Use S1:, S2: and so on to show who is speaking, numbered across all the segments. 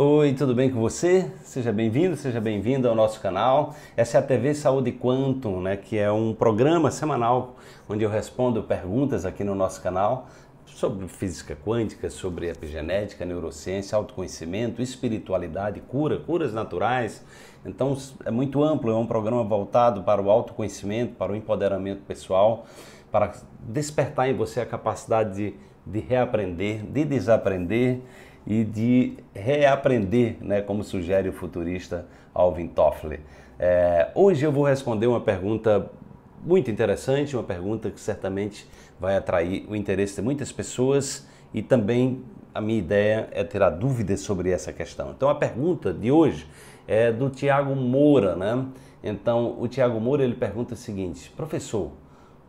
S1: Oi, tudo bem com você? Seja bem-vindo, seja bem-vindo ao nosso canal. Essa é a TV Saúde Quantum, né, que é um programa semanal onde eu respondo perguntas aqui no nosso canal sobre física quântica, sobre epigenética, neurociência, autoconhecimento, espiritualidade, cura, curas naturais. Então é muito amplo, é um programa voltado para o autoconhecimento, para o empoderamento pessoal, para despertar em você a capacidade de, de reaprender, de desaprender e de reaprender, né, como sugere o futurista Alvin Toffler. É, hoje eu vou responder uma pergunta muito interessante, uma pergunta que certamente vai atrair o interesse de muitas pessoas e também a minha ideia é tirar dúvidas sobre essa questão. Então a pergunta de hoje é do Tiago Moura, né? Então o Tiago Moura ele pergunta o seguinte, professor,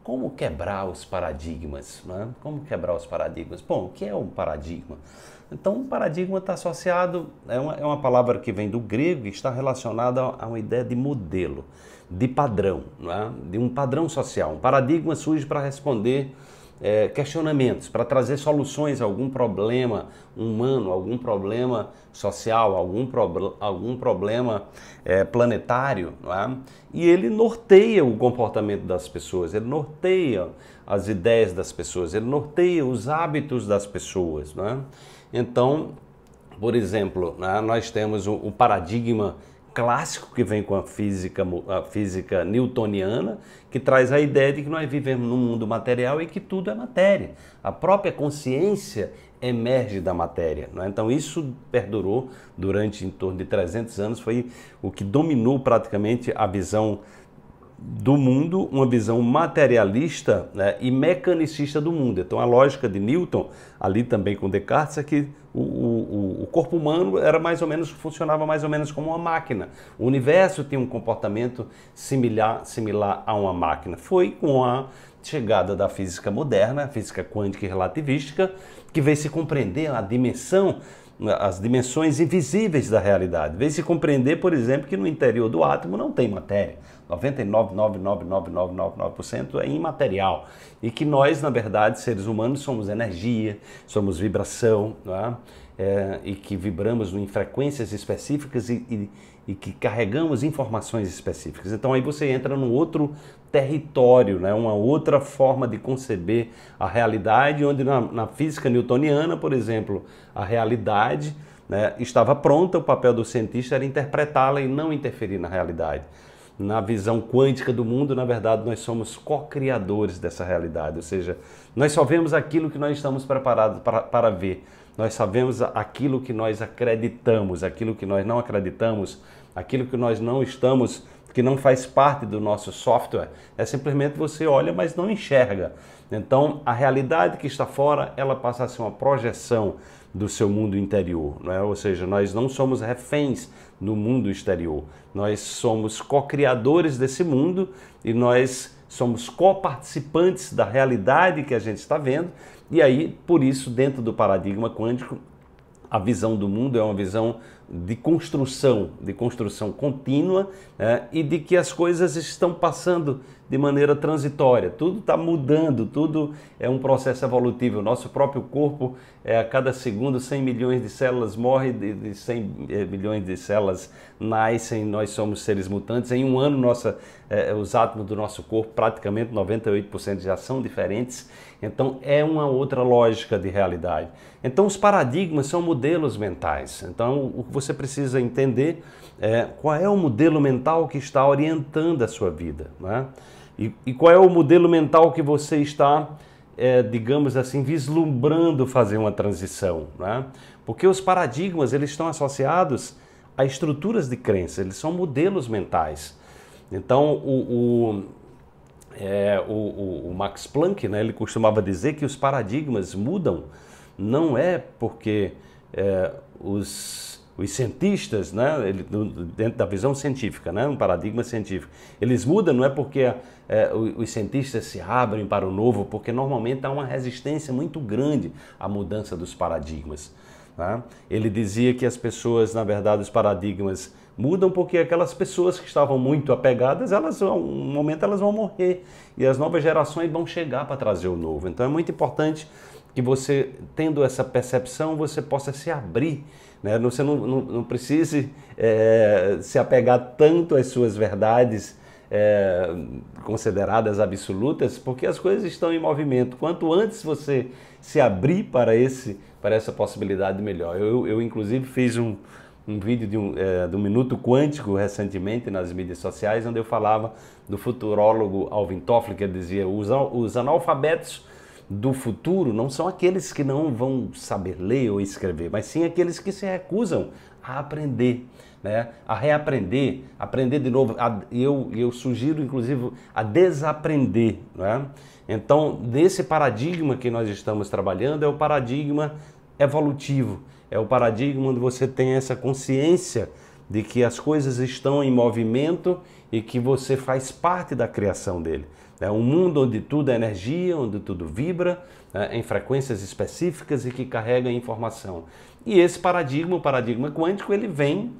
S1: como quebrar os paradigmas? Né? Como quebrar os paradigmas? Bom, o que é um paradigma? Então, um paradigma está associado, é uma, é uma palavra que vem do grego e está relacionada a uma ideia de modelo, de padrão, né? de um padrão social. Um paradigma surge para responder é, questionamentos, para trazer soluções a algum problema humano, algum problema social, algum, pro, algum problema é, planetário. É? E ele norteia o comportamento das pessoas, ele norteia as ideias das pessoas, ele norteia os hábitos das pessoas. É? Então, por exemplo, né, nós temos o, o paradigma clássico que vem com a física, a física newtoniana, que traz a ideia de que nós vivemos num mundo material e que tudo é matéria. A própria consciência emerge da matéria. É? Então isso perdurou durante em torno de 300 anos, foi o que dominou praticamente a visão do mundo, uma visão materialista né, e mecanicista do mundo. Então a lógica de Newton, ali também com Descartes, é que o, o, o, corpo humano era mais ou menos funcionava mais ou menos como uma máquina. O universo tinha um comportamento similar, similar a uma máquina. Foi com a chegada da física moderna, física quântica e relativística, que veio se compreender a dimensão as dimensões invisíveis da realidade. Vem se compreender, por exemplo, que no interior do átomo não tem matéria. 99,99999% é imaterial. E que nós, na verdade, seres humanos, somos energia, somos vibração, é? É, e que vibramos em frequências específicas e, e e que carregamos informações específicas. Então aí você entra num outro território, né? uma outra forma de conceber a realidade, onde na, na física newtoniana, por exemplo, a realidade né, estava pronta, o papel do cientista era interpretá-la e não interferir na realidade. Na visão quântica do mundo, na verdade, nós somos co-criadores dessa realidade, ou seja, nós só vemos aquilo que nós estamos preparados para, para ver. Nós sabemos aquilo que nós acreditamos, aquilo que nós não acreditamos, aquilo que nós não estamos, que não faz parte do nosso software. É simplesmente você olha, mas não enxerga. Então, a realidade que está fora, ela passa a ser uma projeção do seu mundo interior, não é? Ou seja, nós não somos reféns do mundo exterior. Nós somos co-criadores desse mundo e nós somos coparticipantes da realidade que a gente está vendo, e aí, por isso, dentro do paradigma quântico, a visão do mundo é uma visão de construção, de construção contínua né? e de que as coisas estão passando de maneira transitória. Tudo está mudando, tudo é um processo evolutivo. O nosso próprio corpo, é, a cada segundo, 100 milhões de células morrem, de, de 100 é, milhões de células nascem, nós somos seres mutantes. Em um ano, nossa, é, os átomos do nosso corpo, praticamente 98% já são diferentes. Então, é uma outra lógica de realidade. Então, os paradigmas são modelos mentais. Então, o você precisa entender é, qual é o modelo mental que está orientando a sua vida. Né? E, e qual é o modelo mental que você está, é, digamos assim, vislumbrando fazer uma transição. Né? Porque os paradigmas eles estão associados a estruturas de crença, eles são modelos mentais. Então, o, o é, o, o, o, Max Planck, né, ele costumava dizer que os paradigmas mudam não é porque é, os os cientistas, né, ele, dentro da visão científica, né, um paradigma científico, eles mudam não é porque é, os cientistas se abrem para o novo, porque normalmente há uma resistência muito grande à mudança dos paradigmas. Né? Ele dizia que as pessoas, na verdade, os paradigmas mudam porque aquelas pessoas que estavam muito apegadas, elas um momento elas vão morrer e as novas gerações vão chegar para trazer o novo. Então é muito importante que você, tendo essa percepção, você possa se abrir. Né? Você não, não, não precise é, se apegar tanto às suas verdades é, consideradas absolutas, porque as coisas estão em movimento. Quanto antes você se abrir para, esse, para essa possibilidade, melhor. Eu, eu inclusive, fiz um, um vídeo de um, é, do Minuto Quântico recentemente nas mídias sociais, onde eu falava do futurólogo Alvin Toffler, que dizia os, os analfabetos do futuro não são aqueles que não vão saber ler ou escrever, mas sim aqueles que se recusam a aprender, né? a reaprender, aprender de novo. e eu, eu sugiro, inclusive, a desaprender. Né? Então, nesse paradigma que nós estamos trabalhando, é o paradigma evolutivo, é o paradigma onde você tem essa consciência de que as coisas estão em movimento e que você faz parte da criação dele. É um mundo onde tudo é energia, onde tudo vibra, né, em frequências específicas e que carrega informação. E esse paradigma, o paradigma quântico, ele vem,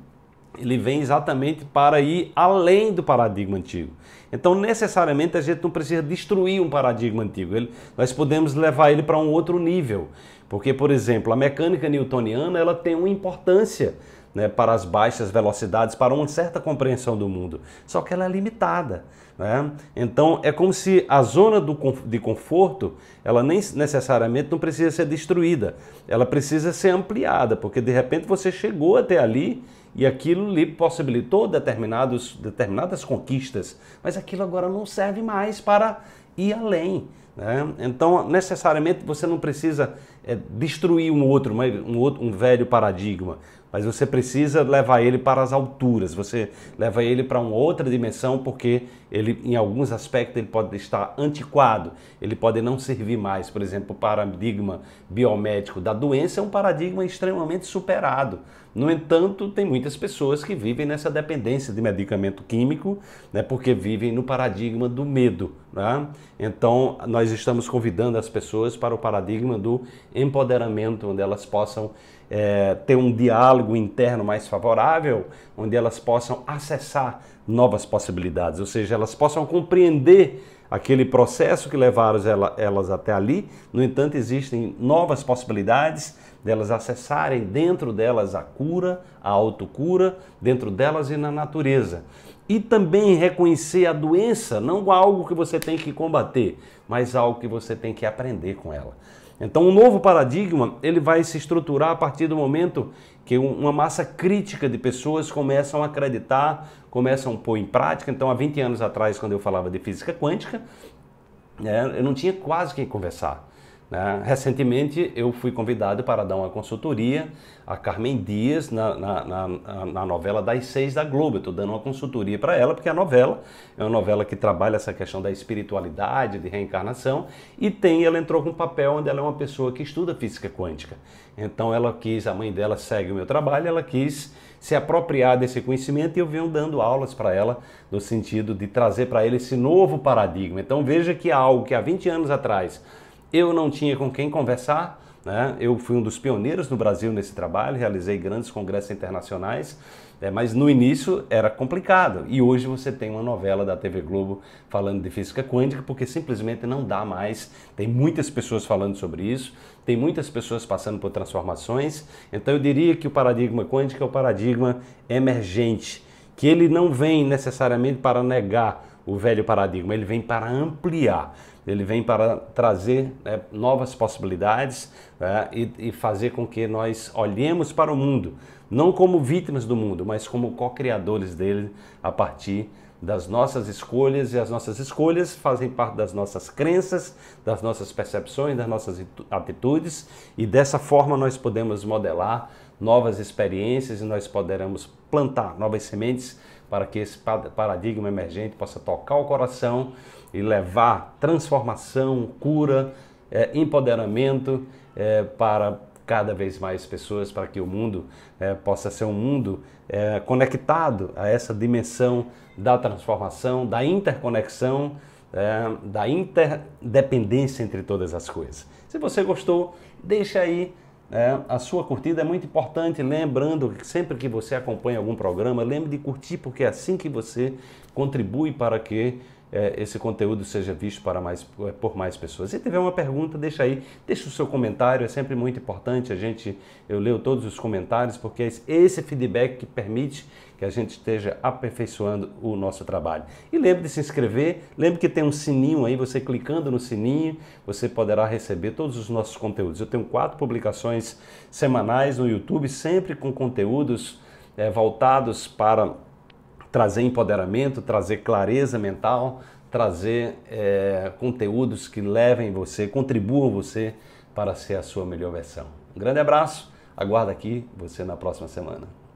S1: ele vem exatamente para ir além do paradigma antigo. Então, necessariamente, a gente não precisa destruir um paradigma antigo. Ele, nós podemos levar ele para um outro nível. Porque, por exemplo, a mecânica newtoniana ela tem uma importância né, para as baixas velocidades, para uma certa compreensão do mundo. Só que ela é limitada. Né? Então é como se a zona do, de conforto, ela nem necessariamente não precisa ser destruída, ela precisa ser ampliada, porque de repente você chegou até ali e aquilo lhe possibilitou determinados, determinadas conquistas, mas aquilo agora não serve mais para ir além. Né? Então, necessariamente você não precisa é, destruir um outro, um outro, um velho paradigma mas você precisa levar ele para as alturas, você leva ele para uma outra dimensão porque ele em alguns aspectos ele pode estar antiquado, ele pode não servir mais, por exemplo, o paradigma biomédico da doença é um paradigma extremamente superado. No entanto, tem muitas pessoas que vivem nessa dependência de medicamento químico, né, porque vivem no paradigma do medo. Né? Então, nós estamos convidando as pessoas para o paradigma do empoderamento, onde elas possam é, ter um diálogo interno mais favorável, onde elas possam acessar novas possibilidades, ou seja, elas possam compreender aquele processo que levaram elas até ali. No entanto, existem novas possibilidades delas acessarem dentro delas a cura, a autocura, dentro delas e na natureza. E também reconhecer a doença, não algo que você tem que combater, mas algo que você tem que aprender com ela. Então, o um novo paradigma ele vai se estruturar a partir do momento que uma massa crítica de pessoas começam a acreditar, começam a pôr em prática. Então, há 20 anos atrás, quando eu falava de física quântica, né, eu não tinha quase quem conversar. Né? Recentemente eu fui convidado para dar uma consultoria a Carmen Dias na, na, na, na novela das seis da Globo. Estou dando uma consultoria para ela, porque a novela é uma novela que trabalha essa questão da espiritualidade, de reencarnação, e tem, ela entrou com um papel onde ela é uma pessoa que estuda física quântica. Então ela quis, a mãe dela segue o meu trabalho, ela quis se apropriar desse conhecimento e eu venho dando aulas para ela no sentido de trazer para ela esse novo paradigma. Então veja que algo que há 20 anos atrás eu não tinha com quem conversar. Né? Eu fui um dos pioneiros no Brasil nesse trabalho, realizei grandes congressos internacionais, né? mas no início era complicado. E hoje você tem uma novela da TV Globo falando de física quântica, porque simplesmente não dá mais. Tem muitas pessoas falando sobre isso, tem muitas pessoas passando por transformações. Então eu diria que o paradigma quântico é o paradigma emergente, que ele não vem necessariamente para negar o velho paradigma, ele vem para ampliar, ele vem para trazer né, novas possibilidades né, e, e fazer com que nós olhemos para o mundo, não como vítimas do mundo, mas como co-criadores dele a partir das nossas escolhas e as nossas escolhas fazem parte das nossas crenças, das nossas percepções, das nossas atitudes e dessa forma nós podemos modelar novas experiências e nós poderemos plantar novas sementes para que esse paradigma emergente possa tocar o coração e levar transformação, cura, é, empoderamento é, para cada vez mais pessoas, para que o mundo é, possa ser um mundo conectado a essa dimensão da transformação, da interconexão, da interdependência entre todas as coisas. Se você gostou, deixa aí é, a sua curtida é muito importante, lembrando que sempre que você acompanha algum programa, lembre de curtir, porque é assim que você contribui para que é, esse conteúdo seja visto para mais, é, por mais pessoas. Se tiver uma pergunta, deixa aí, deixa o seu comentário, é sempre muito importante. A gente, eu leio todos os comentários porque é esse feedback que permite que a gente esteja aperfeiçoando o nosso trabalho. E lembre de se inscrever, lembre que tem um sininho aí, você clicando no sininho, você poderá receber todos os nossos conteúdos. Eu tenho quatro publicações semanais no YouTube, sempre com conteúdos é, voltados para trazer empoderamento, trazer clareza mental, trazer é, conteúdos que levem você, contribuam você para ser a sua melhor versão. Um grande abraço, aguardo aqui você na próxima semana.